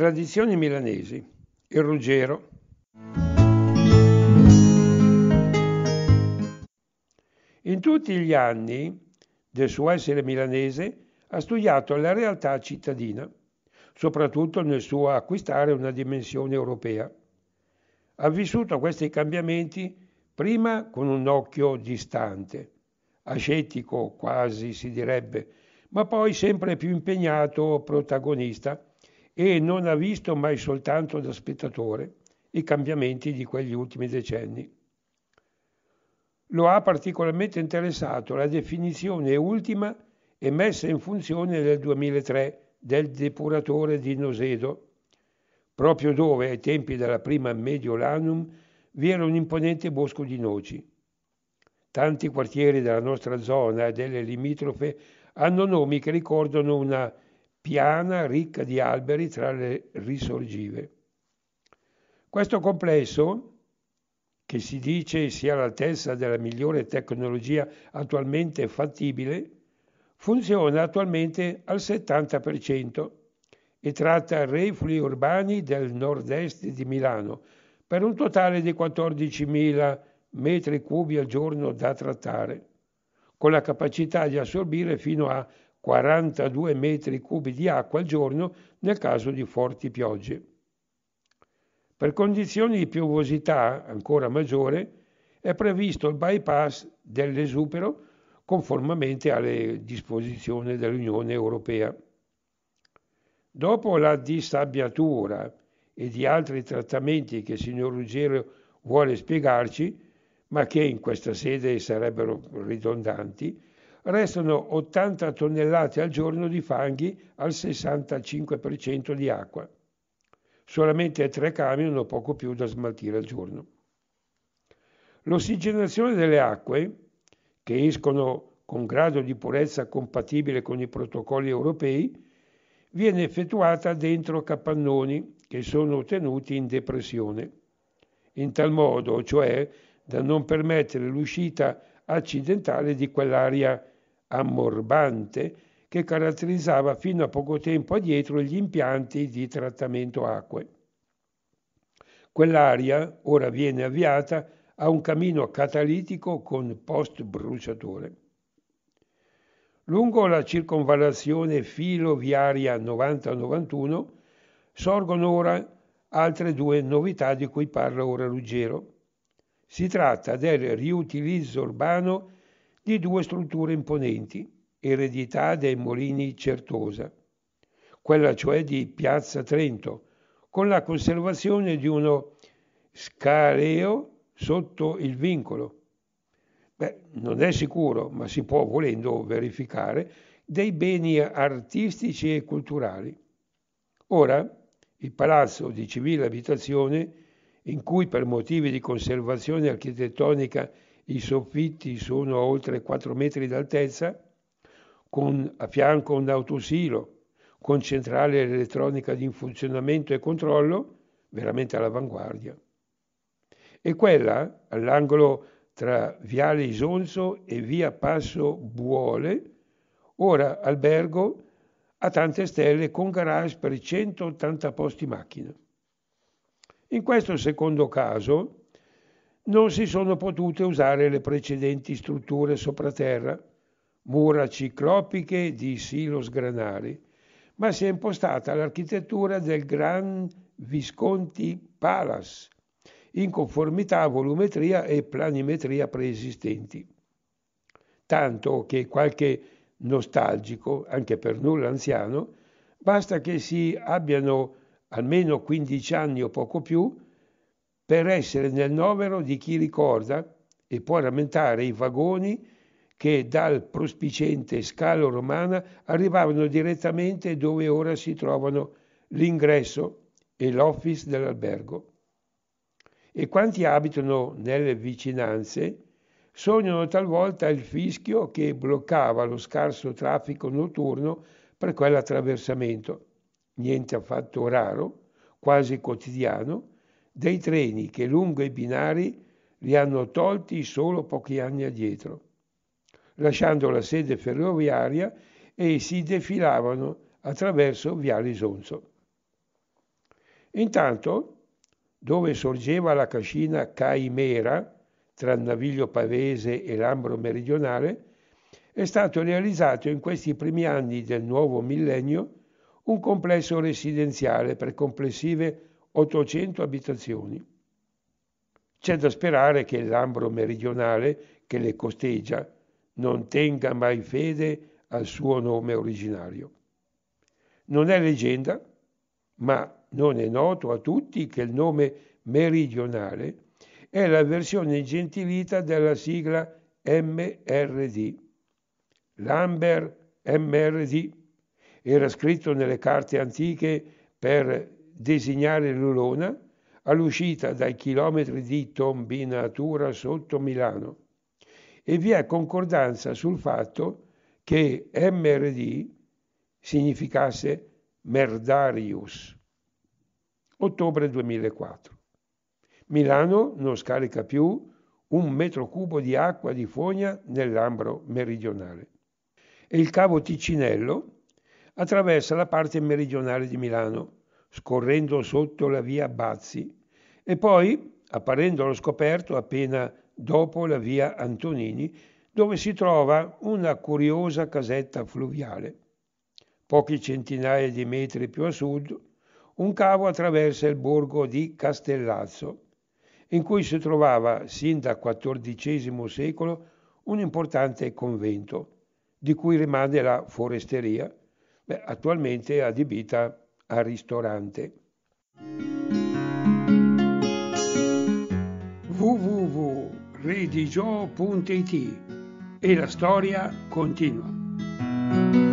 Tradizioni milanesi, il Ruggero. In tutti gli anni del suo essere milanese ha studiato la realtà cittadina, soprattutto nel suo acquistare una dimensione europea. Ha vissuto questi cambiamenti prima con un occhio distante, ascetico quasi si direbbe, ma poi sempre più impegnato protagonista e non ha visto mai soltanto da spettatore i cambiamenti di quegli ultimi decenni. Lo ha particolarmente interessato la definizione ultima e messa in funzione nel 2003 del depuratore di Nosedo, proprio dove ai tempi della prima Mediolanum vi era un imponente bosco di noci. Tanti quartieri della nostra zona e delle limitrofe hanno nomi che ricordano una piana ricca di alberi tra le risorgive. Questo complesso, che si dice sia all'altezza della migliore tecnologia attualmente fattibile, funziona attualmente al 70% e tratta reflui urbani del nord-est di Milano, per un totale di 14.000 metri cubi al giorno da trattare, con la capacità di assorbire fino a 42 metri cubi di acqua al giorno nel caso di forti piogge. Per condizioni di piovosità ancora maggiore è previsto il bypass dell'esupero conformemente alle disposizioni dell'Unione Europea. Dopo la dissabbiatura e di altri trattamenti che il signor Ruggero vuole spiegarci, ma che in questa sede sarebbero ridondanti, restano 80 tonnellate al giorno di fanghi al 65% di acqua. Solamente tre camion o poco più da smaltire al giorno. L'ossigenazione delle acque, che escono con grado di purezza compatibile con i protocolli europei, viene effettuata dentro capannoni che sono tenuti in depressione. In tal modo, cioè, da non permettere l'uscita accidentale di quell'aria ammorbante che caratterizzava fino a poco tempo addietro gli impianti di trattamento acque. Quell'aria ora viene avviata a un cammino catalitico con post bruciatore. Lungo la circonvallazione filoviaria 90-91 sorgono ora altre due novità di cui parla ora Ruggero. Si tratta del riutilizzo urbano di due strutture imponenti, eredità dei Molini Certosa, quella cioè di Piazza Trento, con la conservazione di uno scareo sotto il vincolo. Beh, non è sicuro, ma si può volendo verificare, dei beni artistici e culturali. Ora, il palazzo di civile abitazione, in cui per motivi di conservazione architettonica i soffitti sono a oltre 4 metri d'altezza, con a fianco un autosilo, con centrale elettronica di funzionamento e controllo, veramente all'avanguardia. E quella, all'angolo tra Viale Isonzo e Via Passo Buole, ora albergo a tante stelle con garage per 180 posti macchina. In questo secondo caso, non si sono potute usare le precedenti strutture sopraterra, mura ciclopiche di silos granari, ma si è impostata l'architettura del Gran Visconti Palace, in conformità a volumetria e planimetria preesistenti. Tanto che qualche nostalgico, anche per nulla anziano, basta che si abbiano almeno 15 anni o poco più per essere nel novero di chi ricorda e può rammentare i vagoni che dal prospiciente scalo romana arrivavano direttamente dove ora si trovano l'ingresso e l'office dell'albergo. E quanti abitano nelle vicinanze sognano talvolta il fischio che bloccava lo scarso traffico notturno per quell'attraversamento, niente affatto raro, quasi quotidiano, dei treni che lungo i binari li hanno tolti solo pochi anni addietro, lasciando la sede ferroviaria e si defilavano attraverso Viale Isonzo. Intanto, dove sorgeva la cascina Caimera, tra il Naviglio Pavese e l'Ambro meridionale, è stato realizzato in questi primi anni del nuovo millennio un complesso residenziale per complessive 800 abitazioni. C'è da sperare che l'ambro meridionale che le costeggia non tenga mai fede al suo nome originario. Non è leggenda, ma non è noto a tutti che il nome meridionale è la versione gentilita della sigla MRD. Lambert MRD era scritto nelle carte antiche per designare l'Ulona all'uscita dai chilometri di tombinatura sotto Milano e vi è concordanza sul fatto che MRD significasse Merdarius. Ottobre 2004. Milano non scarica più un metro cubo di acqua di fogna nell'ambro meridionale. E il cavo Ticinello attraversa la parte meridionale di Milano scorrendo sotto la via Bazzi e poi apparendo allo scoperto appena dopo la via Antonini, dove si trova una curiosa casetta fluviale. Pochi centinaia di metri più a sud, un cavo attraversa il borgo di Castellazzo, in cui si trovava sin dal XIV secolo un importante convento, di cui rimane la foresteria, beh, attualmente adibita al ristorante www.redigio.it e la storia continua.